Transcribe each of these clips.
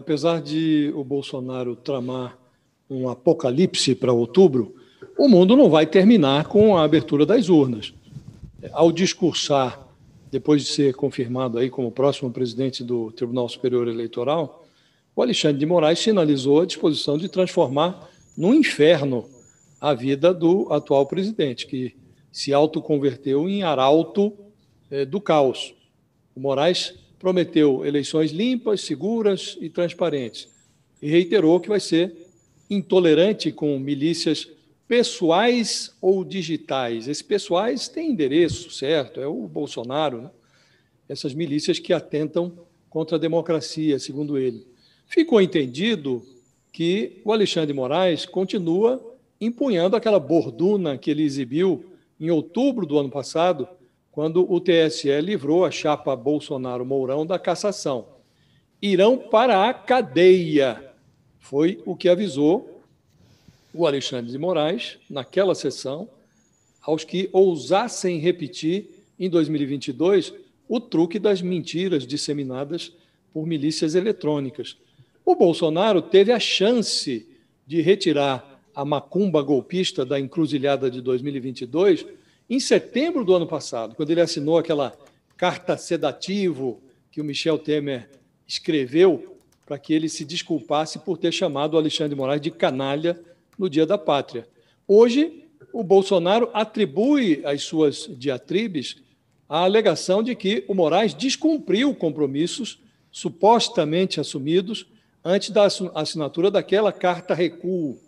Apesar de o Bolsonaro tramar um apocalipse para outubro, o mundo não vai terminar com a abertura das urnas. Ao discursar, depois de ser confirmado aí como próximo presidente do Tribunal Superior Eleitoral, o Alexandre de Moraes sinalizou a disposição de transformar num inferno a vida do atual presidente, que se autoconverteu em arauto eh, do caos. O Moraes prometeu eleições limpas, seguras e transparentes e reiterou que vai ser intolerante com milícias pessoais ou digitais. Esses pessoais têm endereço, certo? É o Bolsonaro, né? essas milícias que atentam contra a democracia, segundo ele. Ficou entendido que o Alexandre Moraes continua empunhando aquela borduna que ele exibiu em outubro do ano passado, quando o TSE livrou a chapa Bolsonaro-Mourão da cassação. Irão para a cadeia, foi o que avisou o Alexandre de Moraes naquela sessão, aos que ousassem repetir em 2022 o truque das mentiras disseminadas por milícias eletrônicas. O Bolsonaro teve a chance de retirar a macumba golpista da encruzilhada de 2022 em setembro do ano passado, quando ele assinou aquela carta sedativo que o Michel Temer escreveu para que ele se desculpasse por ter chamado o Alexandre de Moraes de canalha no Dia da Pátria. Hoje, o Bolsonaro atribui as suas diatribes à alegação de que o Moraes descumpriu compromissos supostamente assumidos antes da assinatura daquela carta recuo.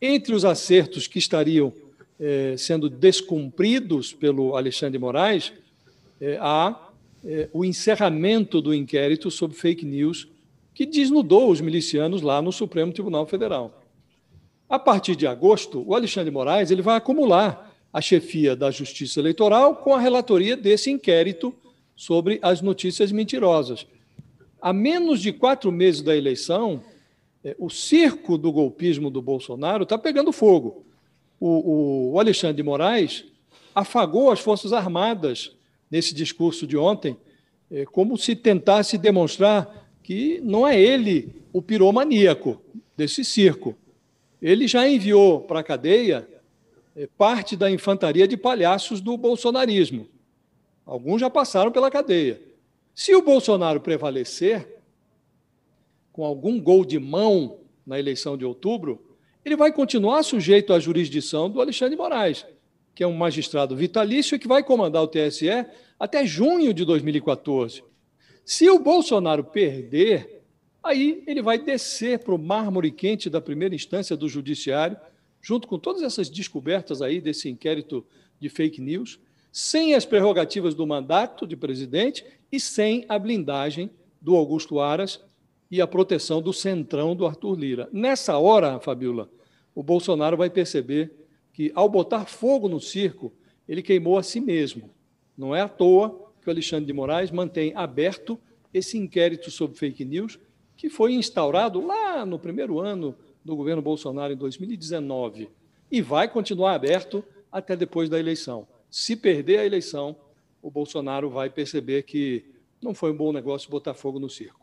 Entre os acertos que estariam é, sendo descumpridos pelo Alexandre Moraes, é, há é, o encerramento do inquérito sobre fake news que desnudou os milicianos lá no Supremo Tribunal Federal. A partir de agosto, o Alexandre Moraes ele vai acumular a chefia da Justiça Eleitoral com a relatoria desse inquérito sobre as notícias mentirosas. A menos de quatro meses da eleição, o circo do golpismo do Bolsonaro está pegando fogo o, o Alexandre de Moraes afagou as Forças Armadas nesse discurso de ontem, é, como se tentasse demonstrar que não é ele o piromaníaco desse circo. Ele já enviou para a cadeia é, parte da infantaria de palhaços do bolsonarismo. Alguns já passaram pela cadeia. Se o Bolsonaro prevalecer, com algum gol de mão na eleição de outubro, ele vai continuar sujeito à jurisdição do Alexandre de Moraes, que é um magistrado vitalício e que vai comandar o TSE até junho de 2014. Se o Bolsonaro perder, aí ele vai descer para o mármore quente da primeira instância do judiciário, junto com todas essas descobertas aí desse inquérito de fake news, sem as prerrogativas do mandato de presidente e sem a blindagem do Augusto Aras e a proteção do centrão do Arthur Lira. Nessa hora, Fabiola, o Bolsonaro vai perceber que, ao botar fogo no circo, ele queimou a si mesmo. Não é à toa que o Alexandre de Moraes mantém aberto esse inquérito sobre fake news que foi instaurado lá no primeiro ano do governo Bolsonaro, em 2019, e vai continuar aberto até depois da eleição. Se perder a eleição, o Bolsonaro vai perceber que não foi um bom negócio botar fogo no circo.